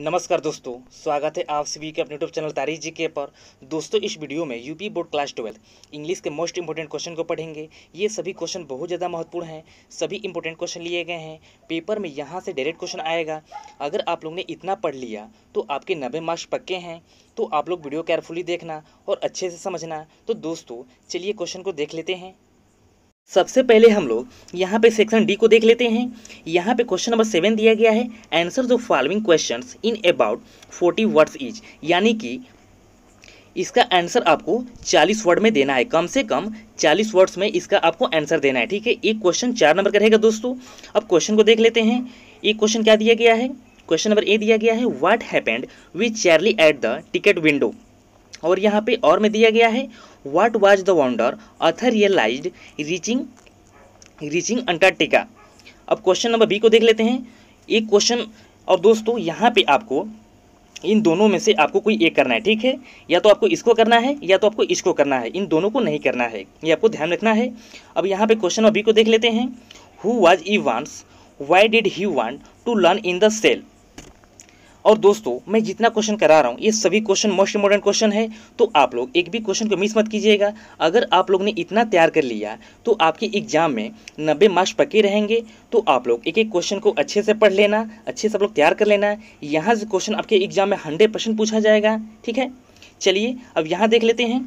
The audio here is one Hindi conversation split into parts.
नमस्कार दोस्तों स्वागत है आप सभी के अपने यूट्यूब चैनल तारीख जी के पर दोस्तों इस वीडियो में UP board class twelfth English के मोस्ट इंपॉर्टेंट क्वेश्चन को पढ़ेंगे ये सभी क्वेश्चन बहुत ज़्यादा महत्वपूर्ण हैं सभी इंपॉर्टेंट क्वेश्चन लिए गए हैं पेपर में यहाँ से डायरेक्ट क्वेश्चन आएगा अगर आप लोग ने इतना पढ़ लिया तो आपके नब्बे मार्क्स पक्के हैं तो आप लोग वीडियो केयरफुली देखना और अच्छे से समझना तो दोस्तों चलिए क्वेश्चन को देख लेते हैं सबसे पहले हम लोग यहाँ पे सेक्शन डी को देख लेते हैं यहाँ पे क्वेश्चन नंबर सेवन दिया गया है answer the following questions in about forty words is यानी कि इसका आंसर आपको चालीस वर्ड में देना है कम से कम चालीस वर्ड्स में इसका आपको आंसर देना है ठीक है एक क्वेश्चन चार नंबर का रहेगा दोस्तों अब क्वेश्चन को देख लेते हैं एक क्वेश्चन क्या दिया गया है क्वेश्चन नंबर ए दिया गया है what happened with Charlie at the ticket window और यहाँ पे और में दिया गया है what was the wonder author realise reaching reaching Antarctica अब क्वेश्चन नंबर बी को देख लेते हैं एक क्वेश्चन और दोस्तों यहाँ पे आपको इन दोनों में से आपको कोई एक करना है ठीक है या तो आपको इसको करना है या तो आपको इसको करना है इन दोनों को नहीं करना है ये आपको ध्यान रखना है अब यहाँ पे क्वेश्चन नंबर बी को देख लेते हैं who was Evans why did he want to learn in the cell और दोस्तों मैं जितना क्वेश्चन करा रहा हूँ ये सभी क्वेश्चन मोस्ट इम्पोर्टेंट क्वेश्चन है तो आप लोग एक भी क्वेश्चन को मिस मत कीजिएगा अगर आप लोग ने इतना तैयार कर लिया तो आपके एग्जाम में नब्बे मार्क्स पके रहेंगे तो आप लोग एक एक क्वेश्चन को अच्छे से पढ़ लेना अच्छे से आप लोग तैयार कर लेना यहाँ से क्वेश्चन आपके एग्जाम में हंड्रेड परसेंट पूछा जाएगा ठीक है चलिए अब यहाँ देख लेते हैं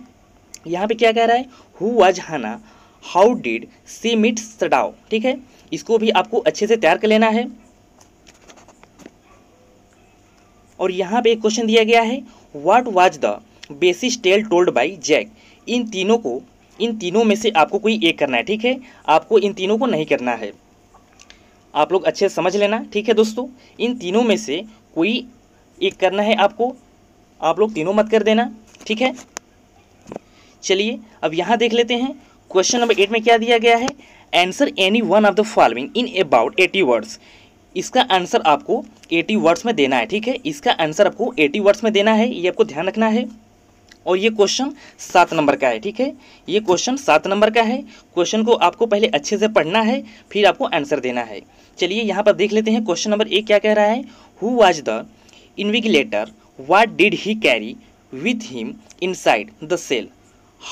यहाँ पर क्या कह रहा है who was Hana how did she meet Sadao ठीक है इसको भी आपको अच्छे से तैयार कर लेना है और यहाँ पे एक क्वेश्चन दिया गया है what was the basis tale told by Jack इन तीनों को इन तीनों में से आपको कोई एक करना है ठीक है आपको इन तीनों को नहीं करना है आप लोग अच्छे समझ लेना ठीक है दोस्तों इन तीनों में से कोई एक करना है आपको आप लोग तीनों मत कर देना ठीक है चलिए अब यहाँ देख लेते हैं क्वेश्चन नंबर एट में क्या दिया गया है answer any one of the following in about eighty words इसका आंसर आपको 80 वर्ड्स में देना है ठीक है इसका आंसर आपको 80 वर्ड्स में देना है ये आपको ध्यान रखना है और ये क्वेश्चन सात नंबर का है ठीक है ये क्वेश्चन सात नंबर का है क्वेश्चन को आपको पहले अच्छे से पढ़ना है फिर आपको आंसर देना है चलिए यहाँ पर देख लेते हैं क्वेश्चन नंबर एक क्या कह रहा है who was the invigilator what did he carry with him inside the cell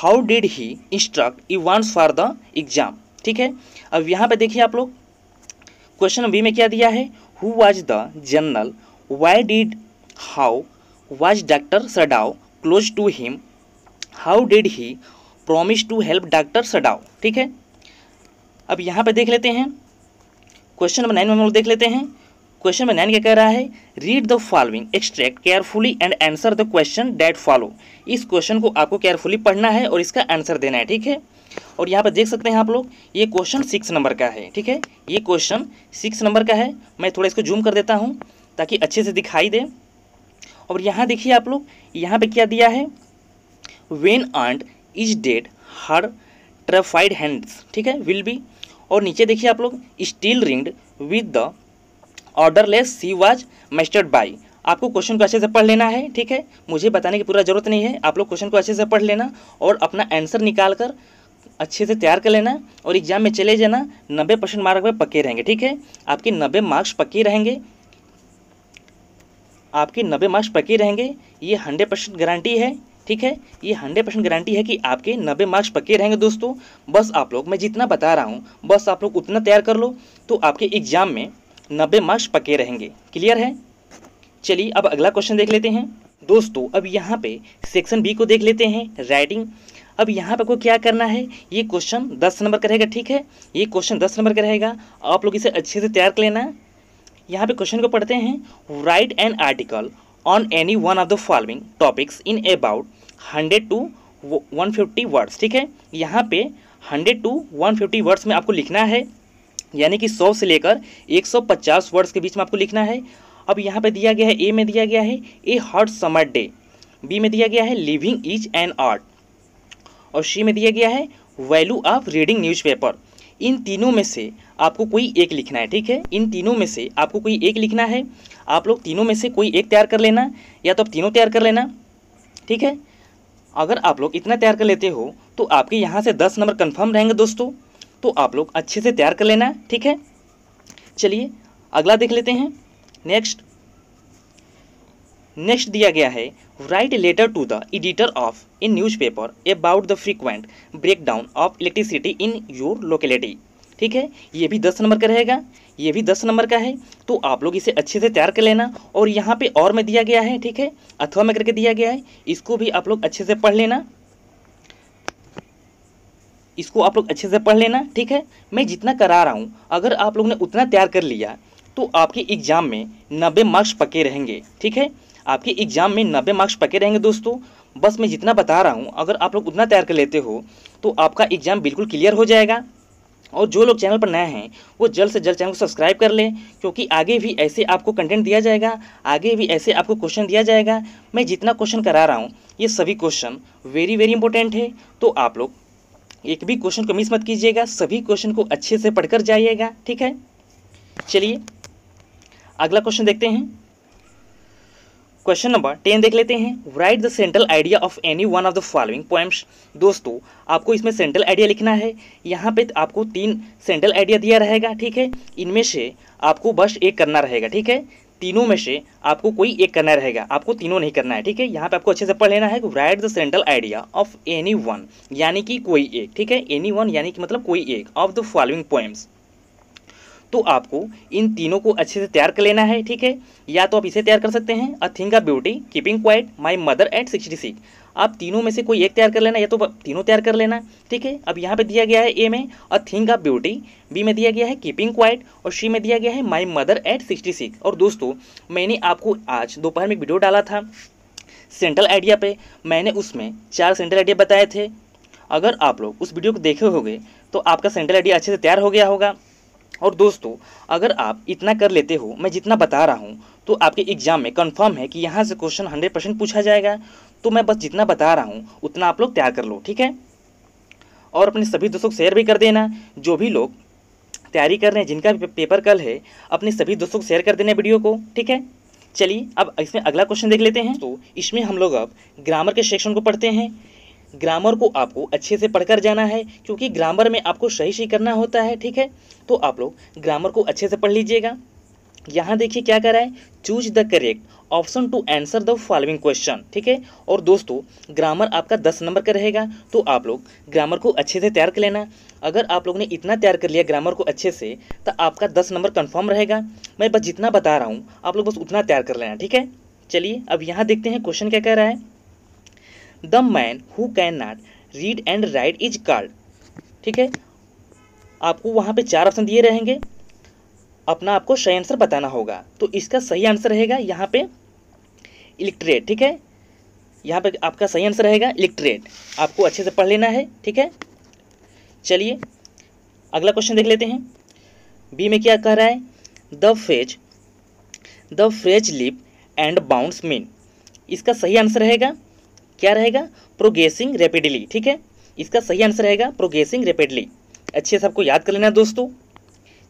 how did he instruct Evans for the exam ठीक है अब यहाँ पर देखिए आप लोग क्वेश्चन बी में क्या दिया है who was the general why did how was doctor Sadao close to him how did he promise to help doctor Sadao ठीक है अब यहाँ पे देख लेते हैं क्वेश्चन नंबर नाइन में हम लोग देख लेते हैं क्वेश्चन नंबर नाइन क्या कह रहा है read the following extract carefully and answer the question that follow इस क्वेश्चन को आपको केयरफुली पढ़ना है और इसका आंसर देना है ठीक है और यहाँ पर देख सकते हैं आप लोग ये क्वेश्चन सिक्स नंबर का है ठीक है ये क्वेश्चन सिक्स नंबर का है मैं थोड़ा इसको जूम कर देता हूँ ताकि अच्छे से दिखाई दे और यहाँ देखिए आप लोग यहाँ पे क्या दिया है when aunt is dead her terrified hands ठीक है विल बी और नीचे देखिए आप लोग still ringed with the ordeals she was mastered by आपको क्वेश्चन को अच्छे से पढ़ लेना है ठीक है मुझे बताने की पूरा ज़रूरत नहीं है आप लोग क्वेश्चन को अच्छे से पढ़ लेना और अपना आंसर निकाल कर अच्छे से तैयार कर लेना और एग्जाम में चले जाना नब्बे परसेंट मार्क में पक्के रहेंगे ठीक है आपके नब्बे मार्क्स पक्के रहेंगे आपके नब्बे मार्क्स पक्के रहेंगे ये हंड्रेड परसेंट गारंटी है ठीक है ये हंड्रेड परसेंट गारंटी है कि आपके नब्बे मार्क्स पक्के रहेंगे दोस्तों बस आप लोग मैं जितना बता रहा हूँ बस आप लोग उतना तैयार कर लो तो आपके एग्जाम में नब्बे मार्क्स पक्के रहेंगे क्लियर है चलिए अब अगला क्वेश्चन देख लेते हैं दोस्तों अब यहाँ पे सेक्शन बी को देख लेते हैं राइटिंग अब यहाँ पर आपको क्या करना है ये क्वेश्चन दस नंबर का रहेगा ठीक है ये क्वेश्चन दस नंबर का रहेगा आप लोग इसे अच्छे से तैयार कर लेना यहाँ पे क्वेश्चन को पढ़ते हैं write an article on any one of the following topics in about hundred to one fifty words ठीक है यहाँ पे hundred to one fifty words में आपको लिखना है यानी कि सौ से लेकर एक सौ पचास वर्ड्स के बीच में आपको लिखना है अब यहाँ पे दिया गया है ए में दिया गया है a hot summer day B में दिया गया है लिविंग इज एन आर्ट और सी में दिया गया है वैल्यू ऑफ रीडिंग न्यूज़पेपर इन तीनों में से आपको कोई एक लिखना है ठीक है इन तीनों में से आपको कोई एक लिखना है आप लोग तीनों में से कोई एक तैयार कर लेना या तो आप तीनों तैयार कर लेना ठीक है अगर आप लोग इतना तैयार कर लेते हो तो आपके यहाँ से दस नंबर कन्फर्म रहेंगे दोस्तों तो आप लोग अच्छे से तैयार कर लेना ठीक है चलिए अगला देख लेते हैं नेक्स्ट नेक्स्ट दिया गया है write letter to the editor of in newspaper about the frequent breakdown of electricity in your locality ठीक है ये भी दस नंबर का रहेगा ये भी दस नंबर का है तो आप लोग इसे अच्छे से तैयार कर लेना और यहाँ पे और में दिया गया है ठीक है अथवा में करके दिया गया है इसको भी आप लोग अच्छे से पढ़ लेना इसको आप लोग अच्छे से पढ़ लेना ठीक है मैं जितना करा रहा हूँ अगर आप लोग ने उतना तैयार कर लिया तो आपके एग्ज़ाम में नब्बे मार्क्स पक्के रहेंगे ठीक है आपके एग्ज़ाम में नब्बे मार्क्स पके रहेंगे दोस्तों बस मैं जितना बता रहा हूँ अगर आप लोग उतना तैयार कर लेते हो तो आपका एग्ज़ाम बिल्कुल क्लियर हो जाएगा और जो लोग चैनल पर नए हैं वो जल्द से जल्द चैनल को सब्सक्राइब कर लें क्योंकि आगे भी ऐसे आपको कंटेंट दिया जाएगा आगे भी ऐसे आपको क्वेश्चन दिया जाएगा मैं जितना क्वेश्चन करा रहा हूँ ये सभी क्वेश्चन वेरी वेरी इंपॉर्टेंट है तो आप लोग एक भी क्वेश्चन को मिस मत कीजिएगा सभी क्वेश्चन को अच्छे से पढ़कर जाइएगा ठीक है चलिए अगला क्वेश्चन देखते हैं क्वेश्चन नंबर टेन देख लेते हैं write the central idea of any one of the following poems दोस्तों आपको इसमें सेंट्रल आइडिया लिखना है यहाँ पे आपको तीन सेंट्रल आइडिया दिया रहेगा ठीक है इनमें से आपको बस एक करना रहेगा ठीक है तीनों में से आपको कोई एक करना रहेगा आपको तीनों नहीं करना है ठीक है यहाँ पे आपको अच्छे से पढ़ लेना है write the central idea of any one यानी कि कोई एक ठीक है एनी वन यानी कि मतलब कोई एक ऑफ द फॉलोइंग पोएम्स तो आपको इन तीनों को अच्छे से तैयार कर लेना है ठीक है या तो आप इसे तैयार कर सकते हैं a thing of beauty keeping quiet my mother at sixty six आप तीनों में से कोई एक तैयार कर लेना या तो तीनों तैयार कर लेना ठीक है अब यहाँ पे दिया गया है ए में a thing of beauty B में दिया गया है कीपिंग क्वाइट और सी में दिया गया है my mother at sixty six और दोस्तों मैंने आपको आज दोपहर में वीडियो डाला था सेंट्रल आइडिया पे मैंने उसमें चार सेंट्रल आइडिया बताए थे अगर आप लोग उस वीडियो को देखे होंगे तो आपका सेंट्रल आइडिया अच्छे से तैयार हो गया होगा और दोस्तों अगर आप इतना कर लेते हो मैं जितना बता रहा हूँ तो आपके एग्जाम में कंफर्म है कि यहाँ से क्वेश्चन हंड्रेड परसेंट पूछा जाएगा तो मैं बस जितना बता रहा हूँ उतना आप लोग तैयार कर लो ठीक है और अपने सभी दोस्तों को शेयर भी कर देना जो भी लोग तैयारी कर रहे हैं जिनका पेपर कल है अपने सभी दोस्तों को शेयर कर देना वीडियो को ठीक है चलिए अब इसमें अगला क्वेश्चन देख लेते हैं तो इसमें हम लोग अब ग्रामर के सेक्शन को पढ़ते हैं ग्रामर को आपको अच्छे से पढ़कर जाना है क्योंकि ग्रामर में आपको सही सही करना होता है ठीक है तो आप लोग ग्रामर को अच्छे से पढ़ लीजिएगा यहाँ देखिए क्या करा है choose the correct option to answer the following question ठीक है और दोस्तों ग्रामर आपका दस नंबर का रहेगा तो आप लोग ग्रामर को अच्छे से तैयार कर लेना अगर आप लोग ने इतना तैयार कर लिया ग्रामर को अच्छे से तो आपका दस नंबर कन्फर्म रहेगा मैं बस जितना बता रहा हूँ आप लोग बस उतना तैयार कर लेना ठीक है चलिए अब यहाँ देखते हैं क्वेश्चन क्या कह रहा है the man who can not read and write is called ठीक है आपको वहाँ पे चार ऑप्शन दिए रहेंगे अपना आपको सही आंसर बताना होगा तो इसका सही आंसर रहेगा यहाँ पे इलेक्ट्रेट ठीक है यहाँ पे आपका सही आंसर रहेगा इलेक्ट्रेट आपको अच्छे से पढ़ लेना है ठीक है चलिए अगला क्वेश्चन देख लेते हैं बी में क्या कह रहा है the phrase the phrase leap and bounds mean इसका सही आंसर रहेगा क्या रहेगा प्रोग्रेसिंग रेपिडली ठीक है इसका सही आंसर रहेगा प्रोग्रेसिंग रेपिडली अच्छे से आपको याद कर लेना दोस्तों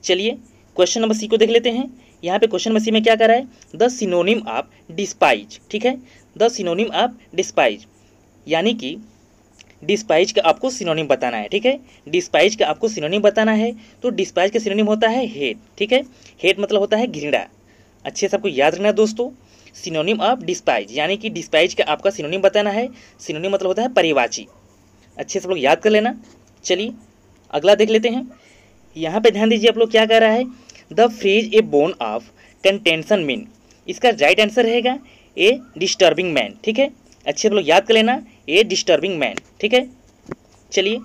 चलिए क्वेश्चन नंबर सी को देख लेते हैं यहाँ पे क्वेश्चन नंबर सी में क्या कर रहा है द सिनोनिम ऑफ डिस्पाइज ठीक है द सिनोनिम ऑफ डिस्पाइज यानी कि डिस्पाइज का आपको सिनोनिम बताना है ठीक है डिस्पाइज का आपको सिनोनिम बताना है तो डिस्पाइज का सिनोनिम होता है हेड ठीक है हेड मतलब होता है घृणा अच्छे से आपको याद रखना दोस्तों सिनोनिम ऑफ डिस्पाइज यानी कि डिस्पाइज का आपका सिनोनिम बताना है सिनोनिम मतलब होता है परिवाची अच्छे से लोग याद कर लेना चलिए अगला देख लेते हैं यहाँ पे ध्यान दीजिए आप लोग क्या कह रहा है the phrase a bone of contention mean इसका राइट आंसर रहेगा ए डिस्टर्बिंग मैन ठीक है अच्छे से लोग याद कर लेना ए डिस्टर्बिंग मैन ठीक है चलिए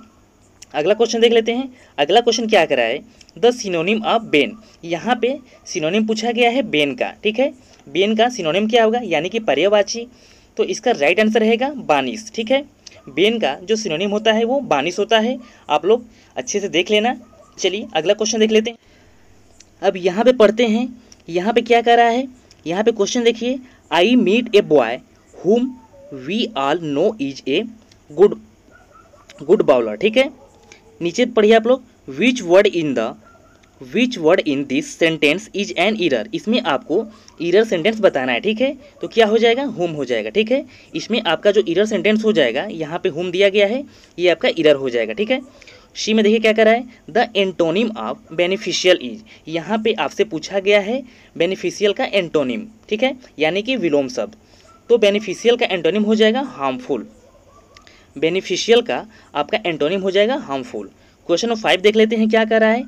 अगला क्वेश्चन देख लेते हैं अगला क्वेश्चन क्या करा है द सिनोनिम ऑफ बेन यहाँ पे सिनोनिम पूछा गया है बेन का ठीक है बेन का सिनोनिम क्या होगा यानी कि पर्यवाची तो इसका राइट आंसर रहेगा बानिस ठीक है बेन का जो सिनोनिम होता है वो बानिस होता है आप लोग अच्छे से देख लेना चलिए अगला क्वेश्चन देख लेते हैं अब यहाँ पे पढ़ते हैं यहाँ पे क्या कह रहा है यहाँ पे क्वेश्चन देखिए I meet a boy whom we all know is a good good bowler ठीक है नीचे पढ़िए आप लोग which word in the which word in this sentence is an error इसमें आपको ईरर सेंटेंस बताना है ठीक है तो क्या हो जाएगा होम हो जाएगा ठीक है इसमें आपका जो ईरर सेंटेंस हो जाएगा यहाँ पे होम दिया गया है ये आपका ईरर हो जाएगा ठीक है शी में देखिए क्या करा है the antonym of beneficial is यहाँ पे आपसे पूछा गया है बेनिफिशियल का एंटोनिम ठीक है यानी कि विलोम शब्द तो बेनिफिशियल का एंटोनिम हो जाएगा हार्मफुल बेनिफिशियल का आपका एंटोनिम हो जाएगा हार्मफुल क्वेश्चन फाइव देख लेते हैं क्या कर रहा है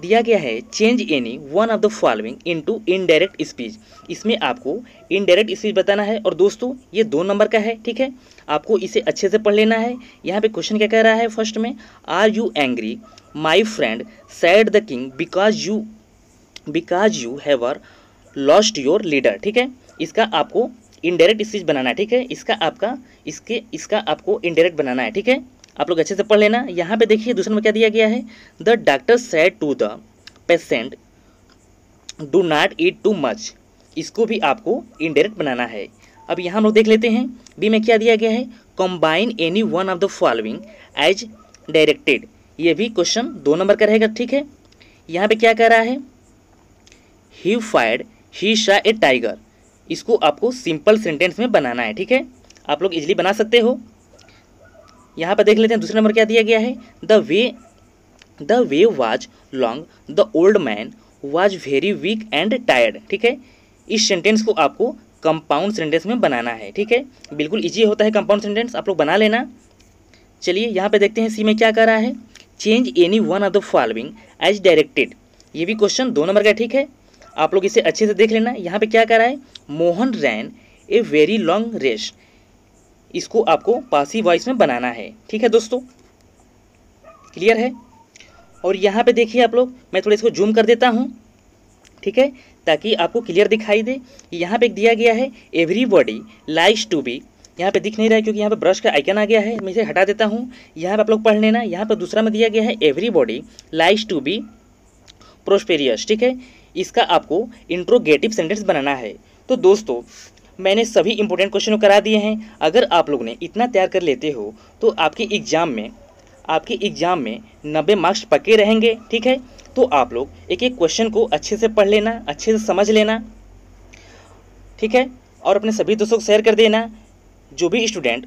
दिया गया है change any one of the following into indirect speech इसमें आपको इनडायरेक्ट स्पीच बताना है और दोस्तों ये दो नंबर का है ठीक है आपको इसे अच्छे से पढ़ लेना है यहाँ पे क्वेश्चन क्या कह रहा है फर्स्ट में are you angry my friend said the king because you because you have lost your leader ठीक है इसका आपको इनडायरेक्ट स्पीच बनाना है ठीक है इसका आपका इसके इसका आपको इनडायरेक्ट बनाना है ठीक है आप लोग अच्छे से पढ़ लेना यहाँ पे देखिए दूसरे में क्या दिया गया है the doctor said to the patient do not eat too much इसको भी आपको इनडायरेक्ट बनाना है अब यहाँ हम लोग देख लेते हैं बी में क्या दिया गया है combine any one of the following as directed ये भी क्वेश्चन दो नंबर का रहेगा ठीक है यहाँ पे क्या कह रहा है ही फायर्ड ही शा ए टाइगर इसको आपको सिंपल सेंटेंस में बनाना है ठीक है आप लोग इजिली बना सकते हो यहाँ पर देख लेते हैं दूसरा नंबर क्या दिया गया है the way the way was long the old man was very weak and tired ठीक है इस सेंटेंस को आपको कंपाउंड सेंटेंस में बनाना है ठीक है बिल्कुल ईजी होता है कंपाउंड सेंटेंस आप लोग बना लेना चलिए यहाँ पे देखते हैं सी में क्या कर रहा है change any one of the following as directed ये भी क्वेश्चन दो नंबर का ठीक है आप लोग इसे अच्छे से देख लेना यहाँ पे क्या कर रहा है Mohan ran a very long rest इसको आपको पासिव वॉइस में बनाना है ठीक है दोस्तों क्लियर है और यहाँ पे देखिए आप लोग मैं थोड़ा इसको जूम कर देता हूँ ठीक है ताकि आपको क्लियर दिखाई दे यहाँ पे एक दिया गया है everybody likes to be यहाँ पे दिख नहीं रहा है क्योंकि यहाँ पे ब्रश का आइकन आ गया है मैं इसे हटा देता हूँ यहाँ पे आप लोग पढ़ लेना यहाँ पर दूसरा में दिया गया है everybody likes to be prosperous ठीक है इसका आपको इंट्रोगेटिव सेंटेंस बनाना है तो दोस्तों मैंने सभी इंपॉर्टेंट क्वेश्चनों करा दिए हैं अगर आप लोग ने इतना तैयार कर लेते हो तो आपके एग्ज़ाम में आपके एग्ज़ाम में नब्बे मार्क्स पक्के रहेंगे ठीक है तो आप लोग एक एक क्वेश्चन को अच्छे से पढ़ लेना अच्छे से समझ लेना ठीक है और अपने सभी दोस्तों को शेयर कर देना जो भी स्टूडेंट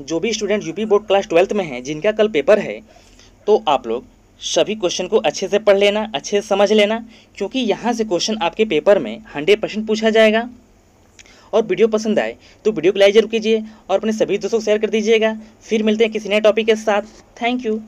जो भी student UP board class twelfth में हैं जिनका कल पेपर है तो आप लोग सभी क्वेश्चन को अच्छे से पढ़ लेना अच्छे से समझ लेना क्योंकि यहाँ से क्वेश्चन आपके पेपर में हंड्रेड परसेंट पूछा जाएगा और वीडियो पसंद आए तो वीडियो को लाइक जरूर कीजिए और अपने सभी दोस्तों को शेयर कर दीजिएगा फिर मिलते हैं किसी नए टॉपिक के साथ थैंक यू